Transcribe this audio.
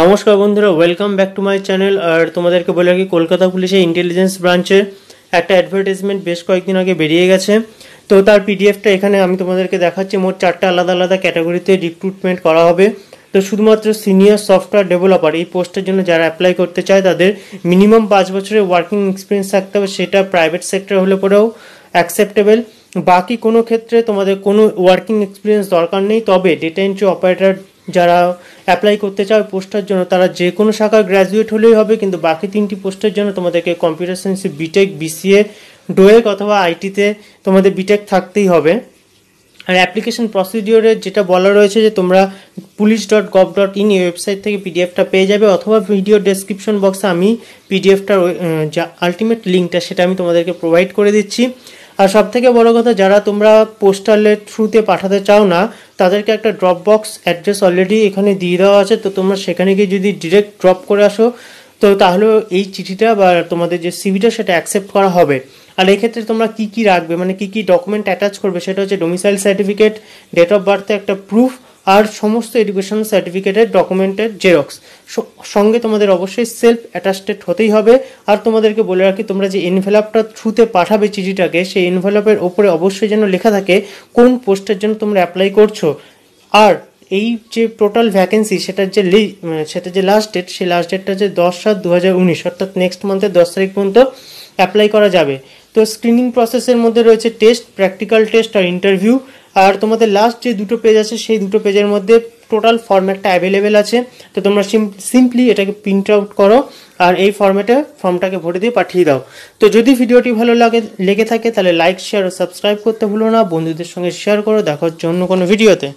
নমস্কার বন্ধুরা welcome back to my channel আর তোমাদেরকে বলে রাখি কলকাতা পুলিশের ইন্টেলিজেন্স ব্রাঞ্চে একটা অ্যাডভার্টাইজমেন্ট বেশ কয়েকদিন আগে বেরিয়ে গেছে তো তার পিডিএফটা এখানে আমি তোমাদেরকে দেখাচ্ছি মোট চারটা আলাদা আলাদা ক্যাটাগরিতে রিক্রুটমেন্ট করা হবে তো শুধুমাত্র সিনিয়র সফটওয়্যার ডেভেলপার এই পোস্টের জন্য যারা অ্যাপ্লাই করতে চায় তাদের মিনিমাম পাঁচ বছরের ওয়ার্কিং এক্সপিরিয়েন্স থাকতে হবে সেটা প্রাইভেট সেক্টর হলে পরেও অ্যাকসেপ্টেবল বাকি কোনো ক্ষেত্রে তোমাদের কোনো ওয়ার্কিং এক্সপিরিয়েন্স দরকার নেই তবে ডেটা এন্ট্রি অপারেটার যারা অ্যাপ্লাই করতে চাও পোস্টার জন্য তারা যে কোনো শাখার গ্র্যাজুয়েট হলেই হবে কিন্তু বাকি তিনটি পোস্টের জন্য তোমাদেরকে কম্পিউটার সায়েন্সে বিটেক বিসিএ ডোয়েক অথবা আইটিতে তোমাদের বিটেক থাকতেই হবে আর অ্যাপ্লিকেশন প্রসিডিওরে যেটা বলা রয়েছে যে তোমরা police dot gov dot in এই ওয়েবসাইট থেকে পিডিএফটা পেয়ে যাবে অথবা ভিডিও ডেসক্রিপশন বক্সে আমি পিডিএফটার যা আলটিমেট লিঙ্কটা সেটা আমি তোমাদেরকে প্রোভাইড করে দিচ্ছি আর সব থেকে বড় কথা যারা তোমরা পোস্টালের থ্রুতে পাঠাতে চাও না তাদেরকে একটা ড্রপ বক্স অ্যাড্রেস অলরেডি এখানে দিয়ে দেওয়া আছে তো তোমরা সেখানে গিয়ে যদি ডিরেক্ট ড্রপ করে আসো তো তাহলে এই চিঠিটা বা তোমাদের যে সিভিটা সেটা অ্যাকসেপ্ট করা হবে আর এক্ষেত্রে তোমরা কি কি রাখবে মানে কি কি ডকুমেন্ট অ্যাটাচ করবে সেটা হচ্ছে ডোমিসাইল সার্টিফিকেট ডেট অফ বার্থে একটা প্রুফ আর সমস্ত এডুকেশন সার্টিফিকেটের ডকুমেন্টের জেরক্স সঙ্গে তোমাদের অবশ্যই সেলফ অ্যাটাস্টেড হতেই হবে আর তোমাদেরকে বলে রাখি তোমরা যে এনভেলপটা থ্রুতে পাঠাবে চিঠিটাকে সেই এনভেলপের ওপরে অবশ্যই যেন লেখা থাকে কোন পোস্টের জন্য তোমরা অ্যাপ্লাই করছো আর এই যে টোটাল ভ্যাকেন্সি সেটার যে লি মানে সেটা যে লাস্ট ডেট সেই লাস্ট ডেটটা যে দশ সাত দু হাজার উনিশ অর্থাৎ নেক্সট মান্থের দশ তারিখ পর্যন্ত অ্যাপ্লাই করা যাবে তো স্ক্রিনিং প্রসেসের মধ্যে রয়েছে টেস্ট প্র্যাকটিক্যাল টেস্ট আর ইন্টারভিউ আর তোমাদের লাস্ট যে দুটো পেজ আছে সেই দুটো পেজের মধ্যে টোটাল ফর্ম্যাটটা অ্যাভেলেবেল আছে তো তোমরা সিম্পলি এটাকে প্রিন্ট আউট করো আর এই ফর্ম্যাটে ফর্মটাকে ভরে দিয়ে পাঠিয়ে দাও তো যদি ভিডিওটি ভালো লাগে লেগে থাকে তাহলে লাইক শেয়ার ও সাবস্ক্রাইব করতে ভুলো না বন্ধুদের সঙ্গে শেয়ার করো দেখার জন্য অন্য কোনো ভিডিওতে